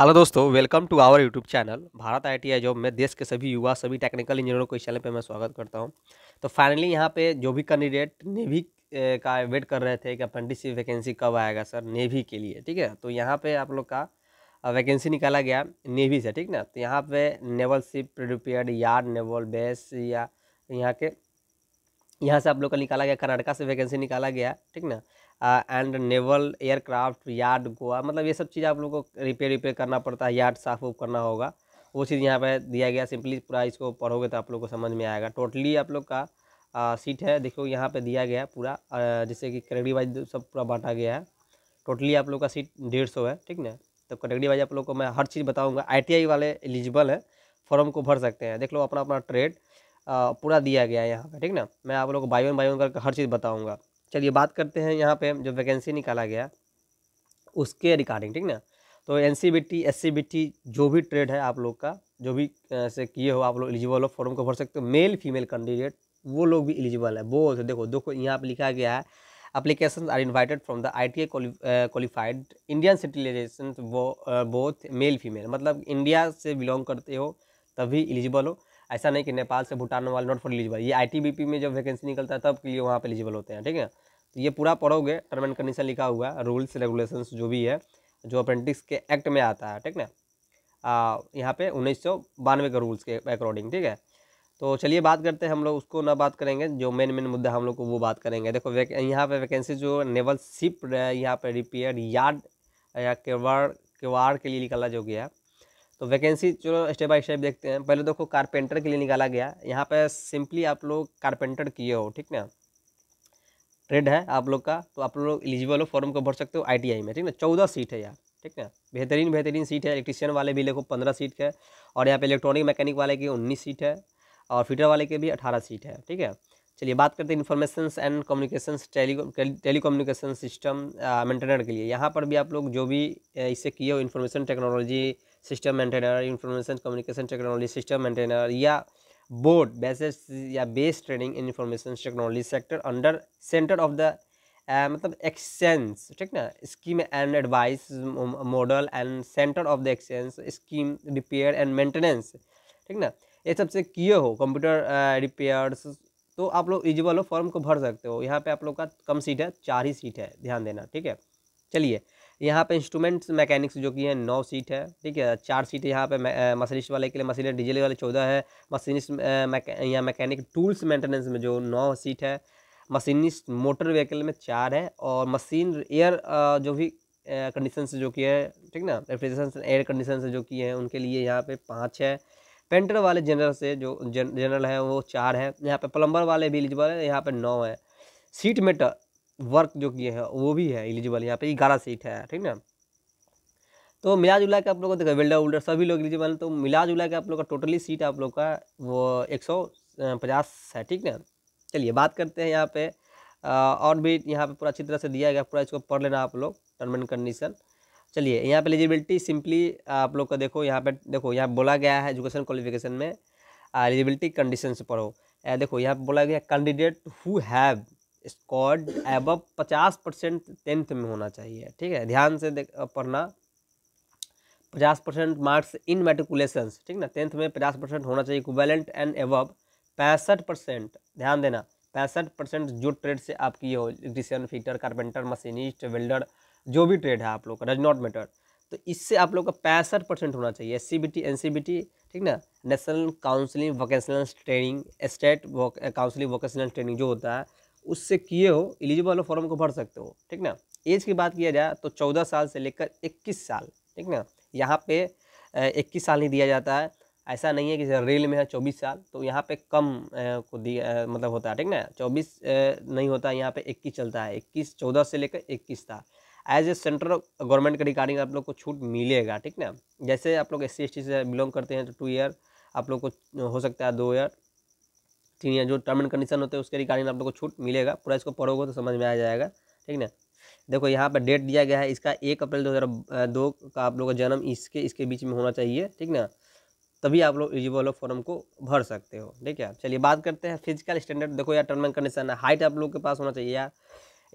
hello दोस्तों welcome to our YouTube channel Bharat I job में देश के सभी युवा सभी टेक्निकल इंजीनियरों को इस चैनल पे मैं स्वागत करता हूं तो फाइनली यहां पे जो भी कैंडिडेट नेवी का वेट कर रहे थे कि अप्रेंटिसशिप वैकेंसी कब आएगा सर नेवी के लिए ठीक है तो यहाँ पर आप लोग का वैकेंसी निकाला गया नेवी से ठीक ना तो यहाँ पर naval ship prepare yard naval base या यहाँ के यहाँ से आप लोग का निकाला गया कर्नाटका से वैकेंसी निकाला गया ठीक ना and naval aircraft yard Goa मतलब ये सब चीज़ आप लोग को रिपेयर रिपेयर करना पड़ता है यार्ड साफ वूफ करना होगा वो चीज़ यहाँ पर दिया गया सिंपली पूरा इसको पढ़ोगे तो आप लोग को समझ में आएगा टोटली आप लोग का सीट है देखो यहाँ पर दिया गया पूरा जैसे कि कैटेगरी वाइज सब पूरा बांटा गया है टोटली आप लोग का सीट डेढ़ सौ है ठीक ना तो कैटेगरी वाइज आप लोग को मैं हर चीज़ बताऊँगा आई वाले एलिजिबल है फॉर्म को भर सकते हैं देख लो अपना अपना ट्रेड पूरा दिया गया है यहाँ पर ठीक ना मैं आप लोग को बाई वन बाई वन करके हर चीज़ बताऊँगा चलिए बात करते हैं यहाँ पर जो वैकेंसी निकाला गया उसके रिकॉर्डिंग ठीक ना तो N C B T S C B T जो भी ट्रेड है आप लोग का जो भी से किए हो आप लोग एलिजिबल हो फॉर्म को भर सकते हो मेल फीमेल कैंडिडेट वो लोग भी एलिजिबल है बोथ तो देखो देखो यहाँ पर लिखा गया है application are invited from the I T I qualified Indian citizens वो बोथ मेल फीमेल मतलब इंडिया से बिलोंग करते हो तभी एलिजिबल हो ऐसा नहीं कि नेपाल से भूटान वाले नॉट फॉर एलिजिबल ये आई में जब वैकेंसी निकलता है तब के लिए वहाँ पर एलिजिबल होते हैं ठीक है तो ये पूरा पढ़ोगे टर्म एंड कंडीशन लिखा हुआ है रूल्स रेगुलेशन जो भी है जो अप्रेंटिस के एक्ट में आता है ठीक ना यहाँ पे उन्नीस सौ बानवे के रूल्स के अकॉर्डिंग ठीक है तो चलिए बात करते हैं हम लोग उसको ना बात करेंगे जो मेन मेन मुद्दा हम लोग को वो बात करेंगे देखो यहाँ पर वैकेंसी जो नेवल शिप यहाँ पे रिपेयर यार्ड या केवाड़ केवाड़ के लिए निकाला जो गया तो वैकेंसी चलो स्टेप बाय स्टेप देखते हैं पहले देखो कारपेंटर के लिए निकाला गया यहाँ पर सिंपली आप लोग कारपेंटर किए हो ठीक ना ट्रेड है आप लोग का तो आप लोग एलिजिबल हो फॉर्म को भर सकते हो आईटीआई में ठीक ना चौदह सीट है यार ठीक ना बेहतरीन बेहतरीन सीट है इलेक्ट्रिशियन वाले भी देखो पंद्रह सीट है और यहाँ पे इलेक्ट्रॉनिक मैकेनिक वाले की उन्नीस सीट है और फिटर वाले के भी अठारह सीट है ठीक है चलिए बात करते हैं information and communication telecommunication system maintainer के लिए यहाँ पर भी आप लोग जो भी इससे किए हो information technology system maintainer information communication technology system maintainer या बोर्ड बेसिस या base training in information technology sector under centre of the मतलब एक्सचेंज ठीक ना scheme and advice model and centre of the exchange scheme repair and maintenance ठीक ना ये सबसे किए हो कंप्यूटर रिपेयर्स uh, तो आप लोग इजिबल हो फॉर्म को भर सकते हो यहाँ पे आप लोग का कम सीट है चार ही सीट है ध्यान देना ठीक है चलिए यहाँ पे इंस्ट्रूमेंट्स मैकेनिक्स जो कि है नौ सीट है ठीक है चार सीट यहाँ पे मशीनिस्ट वाले के लिए मशीन डीजल वाले चौदह है मशीनिस्ट यहाँ मैकेनिक टूल्स मेंटेनेंस में जो नौ सीट है मशीनिस्ट मोटर व्हीकल में चार है और मशीन एयर जो भी कंडीशन से जो किए है ठीक ना रेफ्रिजरेशन एयर कंडीशन से जो किए है उनके लिए यहाँ पे पाँच है पेंटर वाले जनरल से जो जनरल है वो चार है यहाँ पे प्लम्बर वाले भी एलिजिबल है यहाँ पर नौ है सीट मेटर वर्क जो किए हैं वो भी है एलिजिबल यहाँ पे ग्यारह सीट है ठीक ना तो मिला जुला के आप लोग को देखो वेल्डर वेल्डर सभी लोग एलिजिबल तो मिला जुला के आप लोग का टोटली सीट आप लोग का वो एक सौ पचास है ठीक ना चलिए बात करते हैं यहाँ पे और भी यहाँ पे पूरा अच्छी तरह से दिया गया पूरा इसको पढ़ लेना आप लोग टर्म एंड कंडीशन चलिए यहाँ पे एलिजिबिलिटी सिंपली आप लोग का देखो यहाँ पे देखो यहाँ बोला गया है एजुकेशन क्वालिफिकेशन में एलिजिबिलिटी कंडीशन से पढ़ो देखो यहाँ पे बोला गया कैंडिडेट हु हैव स्कॉड एब पचास परसेंट टेंथ में होना चाहिए ठीक है ध्यान से देख पढ़ना पचास परसेंट मार्क्स इन मेट्रिकुलेशन ठीक ना टेंथ में पचास परसेंट होना चाहिए इक्वेलेंट एंड एवब पैंसठ परसेंट ध्यान देना पैंसठ परसेंट जो ट्रेड से आपकी हो electrician fitter carpenter machinist welder जो भी ट्रेड है आप लोग का डज नॉट मैटर तो इससे आप लोग का पैंसठ परसेंट होना चाहिए S C B T N C B T ठीक ना national counselling vocational training state counselling vocational training जो होता है उससे किए हो एलिजिबल हो फॉर्म को भर सकते हो ठीक ना एज की बात किया जाए तो चौदह साल से लेकर इक्कीस साल ठीक ना यहाँ पे इक्कीस साल ही दिया जाता है ऐसा नहीं है कि रेल में है चौबीस साल तो यहाँ पे कम को दिया मतलब होता है ठीक ना चौबीस नहीं होता है यहाँ पे इक्कीस चलता है इक्कीस चौदह से लेकर इक्कीस था एज ए सेंट्रल गवर्नमेंट के रिगार्डिंग आप लोग को छूट मिलेगा ठीक ना जैसे आप लोग एस सी से बिलोंग करते हैं तो टू ईयर आप लोग को हो सकता है दो ईयर ठीक है जो टर्म एंड कंडीशन होते हैं उसके रिगार्डिंग आप लोग को छूट मिलेगा पूरा इसको पढ़ोगे तो समझ में आ जाएगा ठीक ना देखो यहाँ पर डेट दिया गया है इसका एक अप्रैल दो दो का आप लोग का जन्म इसके इसके बीच में होना चाहिए ठीक ना तभी आप लोग एलिजिबल हो फॉर्म को भर सकते हो ठीक है चलिए बात करते हैं फिजिकल स्टैंडर्ड देखो यार टर्म एंड कंडीशन है हाइट आप लोग के पास होना चाहिए यार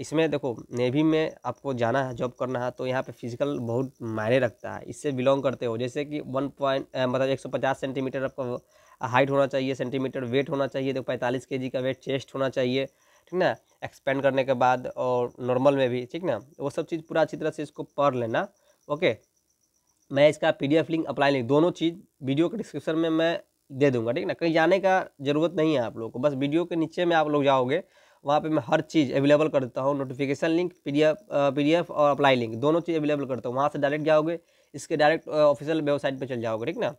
इसमें देखो नेवी में आपको जाना है जॉब करना है तो यहाँ पे फिजिकल बहुत मायने रखता है इससे बिलोंग करते हो जैसे कि वन पॉइंट मतलब एक सौ पचास सेंटीमीटर आपका हाइट होना चाहिए सेंटीमीटर वेट होना चाहिए देखो पैंतालीस के का वेट चेस्ट होना चाहिए ठीक ना एक्सपेंड करने के बाद और नॉर्मल में भी ठीक ना वो सब चीज़ पूरा अच्छी तरह से इसको पढ़ लेना ओके मैं इसका पीडीएफ लिंक अप्लाई लिंक दोनों चीज़ वीडियो के डिस्क्रिप्शन में मैं दे दूंगा ठीक ना कहीं जाने का ज़रूरत नहीं है आप लोगों को बस वीडियो के नीचे में आप लोग जाओगे वहाँ पे मैं हर चीज़ अवेलेबल कर देता हूँ नोटिफिकेशन लिंक पीडीएफ और अप्लाई लिंक दोनों चीज़ अवेलेबल करता हूँ वहाँ से डायरेक्ट जाओगे इसके डायरेक्ट ऑफिशियल वेबसाइट पर चल जाओगे ठीक ना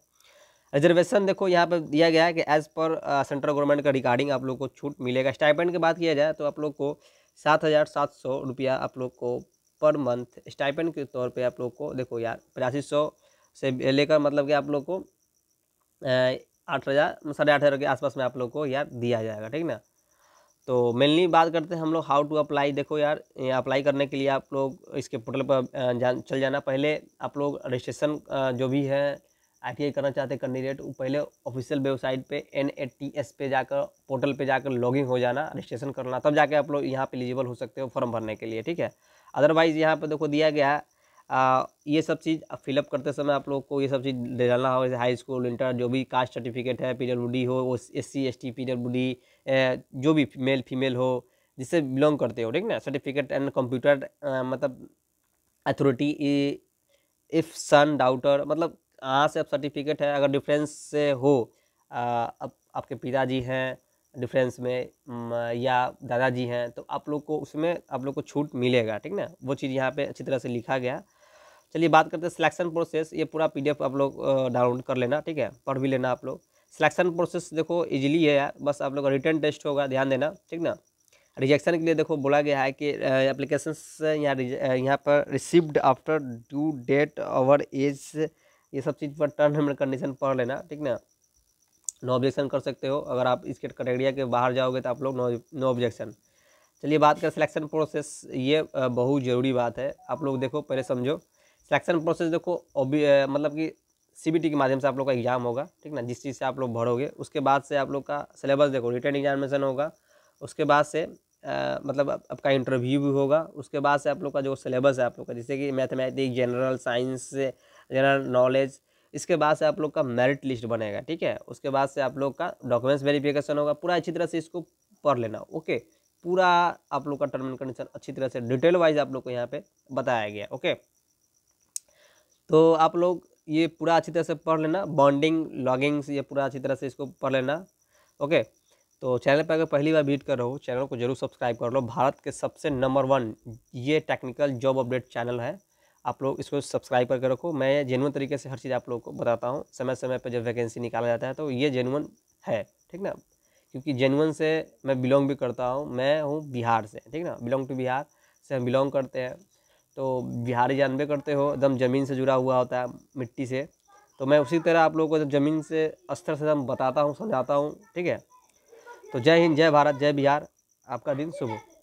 रिजर्वेशन देखो यहाँ पर दिया गया है कि एज़ पर सेंट्रल गवर्नमेंट का रिगार्डिंग आप लोग को छूट मिलेगा स्टाइपेंड की बात किया जाए तो आप लोग को सात हज़ार सात सौ रुपया आप लोग को पर मंथ स्टाइपेंड के तौर पे आप लोग को देखो यार पचासी सौ से लेकर मतलब कि आप लोग को uh, आठ हज़ार साढ़े आठ हज़ार के आसपास में आप लोग को यार दिया जाएगा ठीक ना तो मेनली बात करते हैं हम लोग हाउ टू अप्लाई देखो यार अप्लाई करने के लिए आप लोग इसके पोर्टल पर uh, जान चल जाना पहले आप लोग रजिस्ट्रेशन uh, जो भी है आई करना चाहते कैंडिडेट वो पहले ऑफिशियल वेबसाइट पे एन ए टी एस पे जाकर पोर्टल पे जाकर लॉगिंग हो जाना रजिस्ट्रेशन करना तब जाके आप लोग यहाँ पे एलिजिबल हो सकते हो फॉर्म भरने के लिए ठीक है अदरवाइज़ यहाँ पे देखो दिया गया है आ, ये सब चीज़ फिलअप करते समय आप लोग को ये सब चीज़ ले जाना हो जैसे हाई स्कूल इंटर जो भी कास्ट सर्टिफिकेट है पी डब्ल्यू डी हो S C S T P W D जो भी मेल फीमेल हो जिससे बिलोंग करते हो ठीक ना सर्टिफिकेट एंड कंप्यूटर मतलब अथॉरिटी इफ़ सन डाउटर मतलब कहाँ से आप सर्टिफिकेट है अगर डिफरेंस से हो आ, अब आपके पिताजी हैं डिफरेंस में या दादाजी हैं तो आप लोग को उसमें आप लोग को छूट मिलेगा ठीक ना वो चीज़ यहाँ पे अच्छी तरह से लिखा गया चलिए बात करते हैं सिलेक्शन प्रोसेस ये पूरा पीडीएफ आप लोग डाउनलोड कर लेना ठीक है पढ़ भी लेना आप लोग सिलेक्शन प्रोसेस देखो इजीली है यार बस आप लोग का रिटर्न टेस्ट होगा ध्यान देना ठीक ना रिजेक्शन के लिए देखो बोला गया है कि एप्लीकेशन यहाँ यहाँ पर received after due date over age ये सब चीज़ पर टर्न एंड कंडीशन पढ़ लेना ठीक ना नो ऑब्जेक्शन कर सकते हो अगर आप इसके कैटेगरिया के बाहर जाओगे तो आप लोग नो नो ऑब्जेक्शन चलिए बात करें सिलेक्शन प्रोसेस ये बहुत ज़रूरी बात है आप लोग देखो पहले समझो सिलेक्शन प्रोसेस देखो मतलब कि सीबीटी के माध्यम से आप लोग का एग्ज़ाम होगा ठीक ना जिस चीज़ से आप लोग भरोगे उसके बाद से आप लोग का सिलेबस देखो रिटर्न एग्जामिनेशन होगा उसके बाद से आ, मतलब आपका इंटरव्यू भी होगा उसके बाद से आप लोग का जो सिलेबस है आप लोग का जैसे कि mathematics general science general knowledge इसके बाद से आप लोग का मेरिट लिस्ट बनेगा ठीक है उसके बाद से आप लोग का डॉक्यूमेंट्स वेरिफिकेशन होगा पूरा अच्छी तरह से इसको पढ़ लेना ओके पूरा आप लोग का टर्म एंड कंडीशन अच्छी तरह से डिटेल वाइज आप लोग को यहाँ पे बताया गया ओके तो आप लोग ये पूरा अच्छी तरह से पढ़ लेना बॉन्डिंग लॉगिंग्स ये पूरा अच्छी तरह से इसको पढ़ लेना ओके तो चैनल पर अगर पहली बार भीट कर रहे हो चैनल को जरूर सब्सक्राइब कर लो भारत के सबसे नंबर वन ये टेक्निकल जॉब अपडेट चैनल है आप लोग इसको सब्सक्राइब करके रखो मैं जेनुअन तरीके से हर चीज़ आप लोग को बताता हूँ समय समय पर जब वैकेंसी निकाला जाता है तो ये जेनुअन है ठीक ना क्योंकि जेनुअन से मैं बिलोंग भी करता हूँ मैं हूँ बिहार से ठीक ना बिलोंग टू बिहार से हम बिलोंग करते हैं तो बिहारी जानबे करते हो एकदम ज़मीन से जुड़ा हुआ होता है मिट्टी से तो मैं उसी तरह आप लोगों को जब ज़मीन से स्तर से एकदम बताता हूँ समझाता हूँ ठीक है तो जय हिंद जय भारत जय बिहार आपका दिन शुभ हो